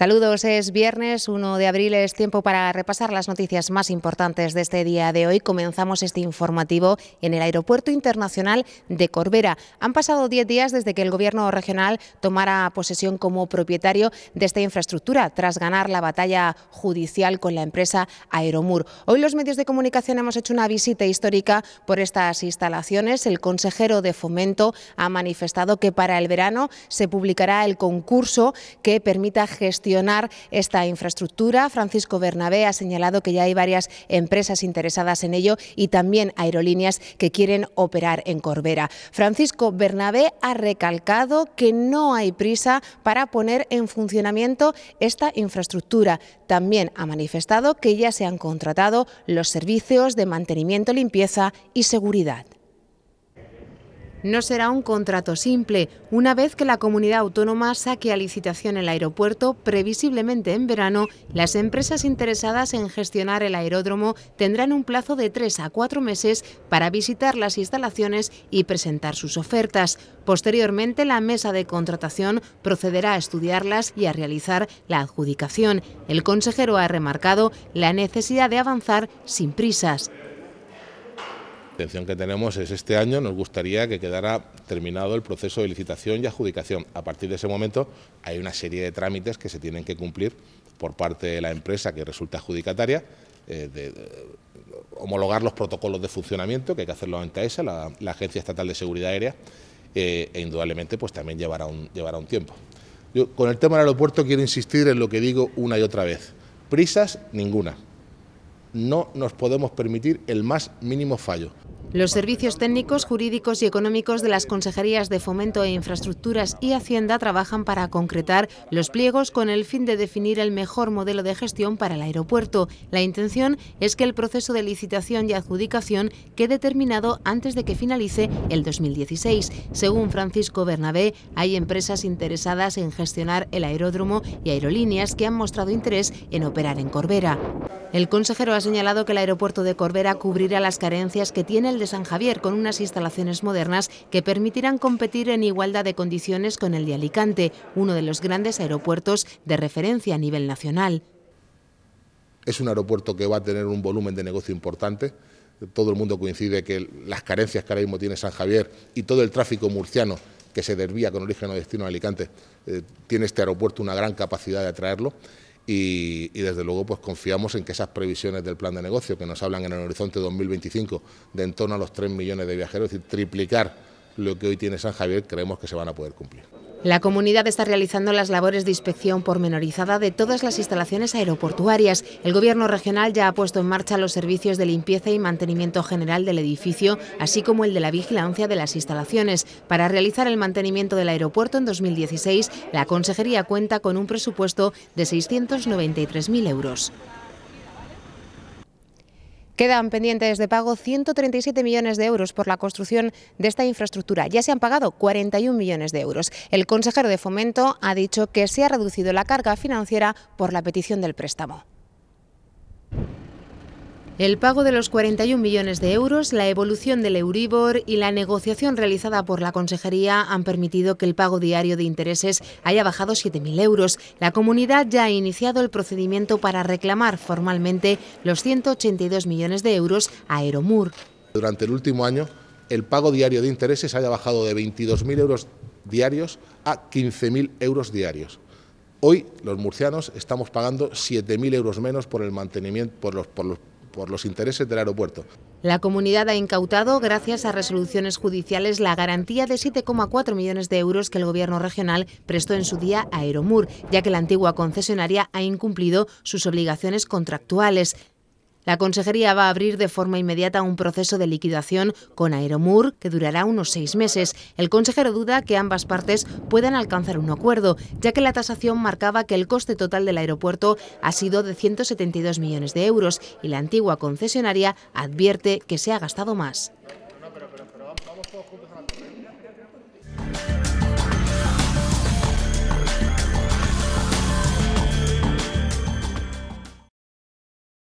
Saludos, es viernes 1 de abril, es tiempo para repasar las noticias más importantes de este día de hoy. Comenzamos este informativo en el Aeropuerto Internacional de Corbera. Han pasado 10 días desde que el Gobierno regional tomara posesión como propietario de esta infraestructura tras ganar la batalla judicial con la empresa Aeromur. Hoy los medios de comunicación hemos hecho una visita histórica por estas instalaciones. El consejero de Fomento ha manifestado que para el verano se publicará el concurso que permita gestionar esta infraestructura. Francisco Bernabé ha señalado que ya hay varias empresas interesadas en ello y también aerolíneas que quieren operar en Corbera. Francisco Bernabé ha recalcado que no hay prisa para poner en funcionamiento esta infraestructura. También ha manifestado que ya se han contratado los servicios de mantenimiento, limpieza y seguridad. No será un contrato simple. Una vez que la comunidad autónoma saque a licitación el aeropuerto, previsiblemente en verano, las empresas interesadas en gestionar el aeródromo tendrán un plazo de tres a cuatro meses para visitar las instalaciones y presentar sus ofertas. Posteriormente, la mesa de contratación procederá a estudiarlas y a realizar la adjudicación. El consejero ha remarcado la necesidad de avanzar sin prisas intención que tenemos es este año nos gustaría que quedara terminado el proceso de licitación y adjudicación. A partir de ese momento hay una serie de trámites que se tienen que cumplir por parte de la empresa que resulta adjudicataria, eh, de, homologar los protocolos de funcionamiento, que hay que hacerlo ante esa la, Agencia Estatal de Seguridad Aérea, eh, e indudablemente pues también llevará un, llevará un tiempo. con el tema del aeropuerto quiero insistir en lo que digo una y otra vez. Prisas, ninguna no nos podemos permitir el más mínimo fallo. Los servicios técnicos, jurídicos y económicos de las consejerías de Fomento e Infraestructuras y Hacienda trabajan para concretar los pliegos con el fin de definir el mejor modelo de gestión para el aeropuerto. La intención es que el proceso de licitación y adjudicación quede terminado antes de que finalice el 2016. Según Francisco Bernabé, hay empresas interesadas en gestionar el aeródromo y aerolíneas que han mostrado interés en operar en Corbera. El consejero ha señalado que el aeropuerto de Corbera cubrirá las carencias que tiene el de San Javier con unas instalaciones modernas que permitirán competir en igualdad de condiciones con el de Alicante, uno de los grandes aeropuertos de referencia a nivel nacional. Es un aeropuerto que va a tener un volumen de negocio importante. Todo el mundo coincide que las carencias que ahora mismo tiene San Javier y todo el tráfico murciano que se desvía con origen o destino a Alicante eh, tiene este aeropuerto una gran capacidad de atraerlo. Y, desde luego pues confiamos en que esas previsiones del plan de negocio que nos hablan en el horizonte 2025 de en torno a los 3 millones de viajeros, es decir, triplicar lo que hoy tiene San Javier, creemos que se van a poder cumplir. La comunidad está realizando las labores de inspección pormenorizada de todas las instalaciones aeroportuarias. El Gobierno regional ya ha puesto en marcha los servicios de limpieza y mantenimiento general del edificio, así como el de la vigilancia de las instalaciones. Para realizar el mantenimiento del aeropuerto en 2016, la Consejería cuenta con un presupuesto de 693.000 euros. Quedan pendientes de pago 137 millones de euros por la construcción de esta infraestructura. Ya se han pagado 41 millones de euros. El consejero de Fomento ha dicho que se ha reducido la carga financiera por la petición del préstamo. El pago de los 41 millones de euros, la evolución del Euribor y la negociación realizada por la Consejería han permitido que el pago diario de intereses haya bajado 7.000 euros. La comunidad ya ha iniciado el procedimiento para reclamar formalmente los 182 millones de euros a Aeromur. Durante el último año, el pago diario de intereses haya bajado de 22.000 euros diarios a 15.000 euros diarios. Hoy los murcianos estamos pagando 7.000 euros menos por el mantenimiento, por los, por los por los intereses del aeropuerto. La comunidad ha incautado, gracias a resoluciones judiciales, la garantía de 7,4 millones de euros que el Gobierno regional prestó en su día a Aeromur, ya que la antigua concesionaria ha incumplido sus obligaciones contractuales. La Consejería va a abrir de forma inmediata un proceso de liquidación con Aeromur que durará unos seis meses. El consejero duda que ambas partes puedan alcanzar un acuerdo, ya que la tasación marcaba que el coste total del aeropuerto ha sido de 172 millones de euros y la antigua concesionaria advierte que se ha gastado más.